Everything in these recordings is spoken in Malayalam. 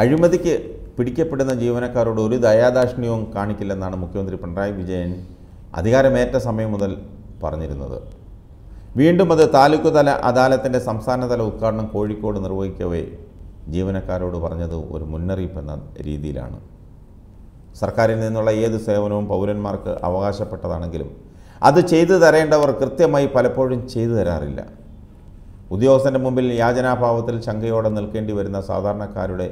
അഴിമതിക്ക് പിടിക്കപ്പെടുന്ന ജീവനക്കാരോട് ഒരു ദയാദാക്ഷിണ്യവും കാണിക്കില്ലെന്നാണ് മുഖ്യമന്ത്രി പിണറായി വിജയൻ അധികാരമേറ്റ സമയം മുതൽ പറഞ്ഞിരുന്നത് വീണ്ടും അത് താലൂക്ക് തല അദാലത്തിൻ്റെ സംസ്ഥാനതല ഉദ്ഘാടനം കോഴിക്കോട് നിർവഹിക്കവേ ജീവനക്കാരോട് പറഞ്ഞത് ഒരു മുന്നറിയിപ്പ് എന്ന രീതിയിലാണ് സർക്കാരിൽ നിന്നുള്ള ഏത് സേവനവും പൗരന്മാർക്ക് അവകാശപ്പെട്ടതാണെങ്കിലും അത് ചെയ്തു തരേണ്ടവർ കൃത്യമായി പലപ്പോഴും ചെയ്തു തരാറില്ല ഉദ്യോഗസ്ഥൻ്റെ മുമ്പിൽ യാചനാഭാവത്തിൽ ശങ്കയോടെ നിൽക്കേണ്ടി വരുന്ന സാധാരണക്കാരുടെ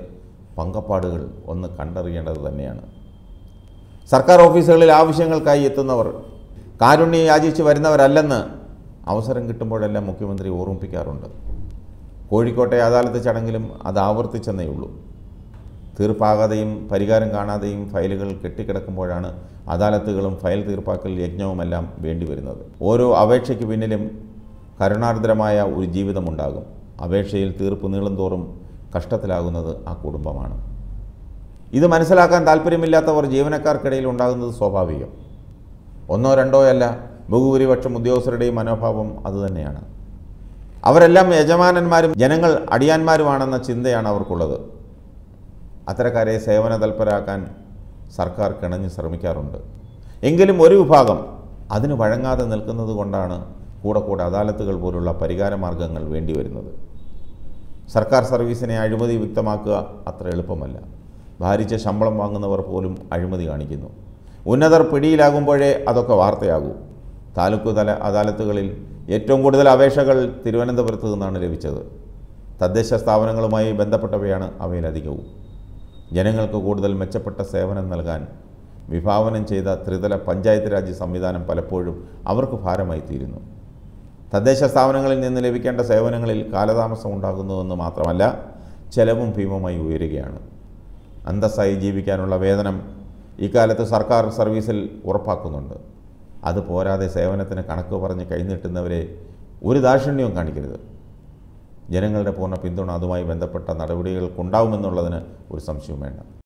പങ്കപ്പാടുകൾ ഒന്ന് കണ്ടറിയേണ്ടത് തന്നെയാണ് സർക്കാർ ഓഫീസുകളിൽ ആവശ്യങ്ങൾക്കായി എത്തുന്നവർ കാരുണ്യം യാചിച്ച് വരുന്നവരല്ലെന്ന് അവസരം കിട്ടുമ്പോഴെല്ലാം മുഖ്യമന്ത്രി ഓർമ്മിപ്പിക്കാറുണ്ട് കോഴിക്കോട്ടെ അദാലത്ത് ചടങ്ങിലും അത് ആവർത്തിച്ചെന്നേ ഉള്ളൂ തീർപ്പാകാതെയും പരിഹാരം കാണാതെയും ഫയലുകൾ കെട്ടിക്കിടക്കുമ്പോഴാണ് അദാലത്തുകളും ഫയൽ തീർപ്പാക്കൽ യജ്ഞവുമെല്ലാം വേണ്ടിവരുന്നത് ഓരോ അപേക്ഷയ്ക്ക് പിന്നിലും കരുണാർദ്രമായ ഒരു ജീവിതമുണ്ടാകും അപേക്ഷയിൽ തീർപ്പ് നീളും തോറും കഷ്ടത്തിലാകുന്നത് ആ കുടുംബമാണ് ഇത് മനസ്സിലാക്കാൻ താല്പര്യമില്ലാത്തവർ ജീവനക്കാർക്കിടയിൽ ഉണ്ടാകുന്നത് സ്വാഭാവികം ഒന്നോ രണ്ടോ അല്ല ബഹുഭൂരിപക്ഷം ഉദ്യോഗസ്ഥരുടെയും മനോഭാവം അതുതന്നെയാണ് അവരെല്ലാം യജമാനന്മാരും ജനങ്ങൾ അടിയാന്മാരുമാണെന്ന ചിന്തയാണ് അവർക്കുള്ളത് അത്തരക്കാരെ സേവന തൽപരാക്കാൻ സർക്കാർ കിണഞ്ഞ് ശ്രമിക്കാറുണ്ട് എങ്കിലും ഒരു വിഭാഗം അതിന് വഴങ്ങാതെ നിൽക്കുന്നത് കൊണ്ടാണ് കൂടെ കൂടെ അദാലത്തുകൾ പോലുള്ള പരിഹാര മാർഗങ്ങൾ വേണ്ടിവരുന്നത് സർക്കാർ സർവീസിനെ അഴിമതി വ്യക്തമാക്കുക അത്ര എളുപ്പമല്ല ഭാരിച്ച ശമ്പളം വാങ്ങുന്നവർ പോലും അഴിമതി കാണിക്കുന്നു ഉന്നതർ പിടിയിലാകുമ്പോഴേ അതൊക്കെ വാർത്തയാകൂ താലൂക്ക് തല അദാലത്തുകളിൽ ഏറ്റവും കൂടുതൽ അപേക്ഷകൾ തിരുവനന്തപുരത്ത് നിന്നാണ് ലഭിച്ചത് തദ്ദേശ സ്ഥാപനങ്ങളുമായി ബന്ധപ്പെട്ടവയാണ് അവയിലധികവും ജനങ്ങൾക്ക് കൂടുതൽ മെച്ചപ്പെട്ട സേവനം നൽകാൻ വിഭാവനം ചെയ്ത ത്രിതല പഞ്ചായത്ത് രാജ് സംവിധാനം പലപ്പോഴും അവർക്ക് ഭാരമായി തീരുന്നു തദ്ദേശ സ്ഥാപനങ്ങളിൽ നിന്ന് ലഭിക്കേണ്ട സേവനങ്ങളിൽ കാലതാമസം ഉണ്ടാകുന്നുവെന്ന് മാത്രമല്ല ചെലവും ഭീമമായി ഉയരുകയാണ് അന്തസ്സായി ജീവിക്കാനുള്ള വേതനം ഇക്കാലത്ത് സർക്കാർ സർവീസിൽ ഉറപ്പാക്കുന്നുണ്ട് അത് പോരാതെ സേവനത്തിന് കണക്ക് പറഞ്ഞ് കൈനീട്ടുന്നവരെ ഒരു ദാക്ഷിണ്യവും കാണിക്കരുത് ജനങ്ങളുടെ പൂർണ്ണ പിന്തുണ അതുമായി ബന്ധപ്പെട്ട നടപടികൾക്കുണ്ടാവുമെന്നുള്ളതിന് ഒരു സംശയവും വേണ്ട